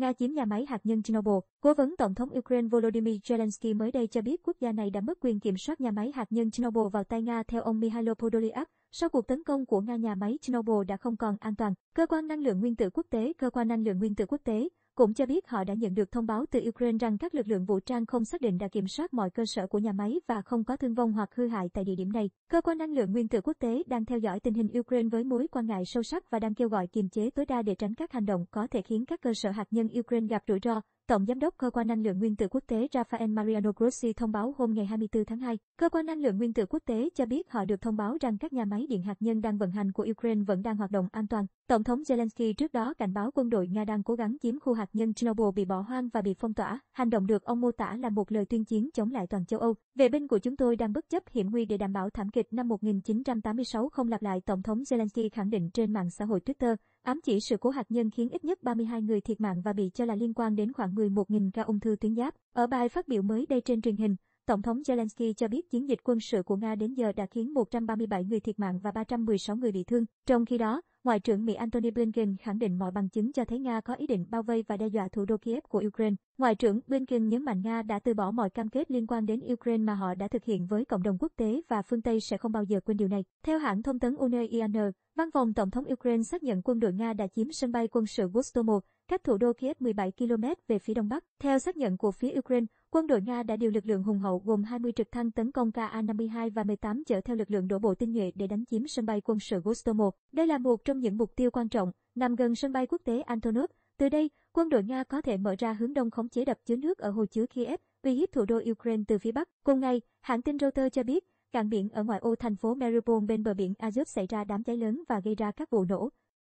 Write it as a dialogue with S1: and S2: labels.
S1: Nga chiếm nhà máy hạt nhân Chernobyl. Cố vấn Tổng thống Ukraine Volodymyr Zelensky mới đây cho biết quốc gia này đã mất quyền kiểm soát nhà máy hạt nhân Chernobyl vào tay Nga theo ông Mikhailo Podolyak. Sau cuộc tấn công của Nga nhà máy Chernobyl đã không còn an toàn. Cơ quan năng lượng nguyên tử quốc tế, cơ quan năng lượng nguyên tử quốc tế, cũng cho biết họ đã nhận được thông báo từ Ukraine rằng các lực lượng vũ trang không xác định đã kiểm soát mọi cơ sở của nhà máy và không có thương vong hoặc hư hại tại địa điểm này. Cơ quan năng lượng nguyên tử quốc tế đang theo dõi tình hình Ukraine với mối quan ngại sâu sắc và đang kêu gọi kiềm chế tối đa để tránh các hành động có thể khiến các cơ sở hạt nhân Ukraine gặp rủi ro. Tổng Giám đốc Cơ quan Năng lượng Nguyên tử Quốc tế Rafael Mariano Grossi thông báo hôm ngày 24 tháng 2, Cơ quan Năng lượng Nguyên tử Quốc tế cho biết họ được thông báo rằng các nhà máy điện hạt nhân đang vận hành của Ukraine vẫn đang hoạt động an toàn. Tổng thống Zelensky trước đó cảnh báo quân đội Nga đang cố gắng chiếm khu hạt nhân Chernobyl bị bỏ hoang và bị phong tỏa. Hành động được ông mô tả là một lời tuyên chiến chống lại toàn châu Âu. Vệ binh của chúng tôi đang bất chấp hiểm nguy để đảm bảo thảm kịch năm 1986 không lặp lại, Tổng thống Zelensky khẳng định trên mạng xã hội Twitter ám chỉ sự cố hạt nhân khiến ít nhất 32 người thiệt mạng và bị cho là liên quan đến khoảng 11.000 ca ung thư tuyến giáp. Ở bài phát biểu mới đây trên truyền hình, Tổng thống Zelensky cho biết chiến dịch quân sự của Nga đến giờ đã khiến 137 người thiệt mạng và 316 người bị thương. Trong khi đó, Ngoại trưởng Mỹ Antony Blinken khẳng định mọi bằng chứng cho thấy Nga có ý định bao vây và đe dọa thủ đô Kiev của Ukraine. Ngoại trưởng Blinken nhấn mạnh Nga đã từ bỏ mọi cam kết liên quan đến Ukraine mà họ đã thực hiện với cộng đồng quốc tế và phương Tây sẽ không bao giờ quên điều này. Theo hãng thông tấn UNIAN, văn phòng Tổng thống Ukraine xác nhận quân đội Nga đã chiếm sân bay quân sự Vostomo, cách thủ đô Kiev 17 km về phía đông bắc. Theo xác nhận của phía Ukraine, quân đội Nga đã điều lực lượng hùng hậu gồm 20 trực thăng tấn công Ka-52 và 18 chở theo lực lượng đổ bộ tinh nhuệ để đánh chiếm sân bay quân sự Vostomo. Đây là một trong những mục tiêu quan trọng, nằm gần sân bay quốc tế Antonov. Từ đây, quân đội Nga có thể mở ra hướng đông khống chế đập chứa nước ở hồ chứa Kiev, uy hiếp thủ đô Ukraine từ phía bắc. Cùng ngày, hãng tin Reuters cho biết, cảng biển ở ngoại ô thành phố Mariupol bên bờ biển Azov xảy ra đám cháy lớn và gây ra các vụ nổ.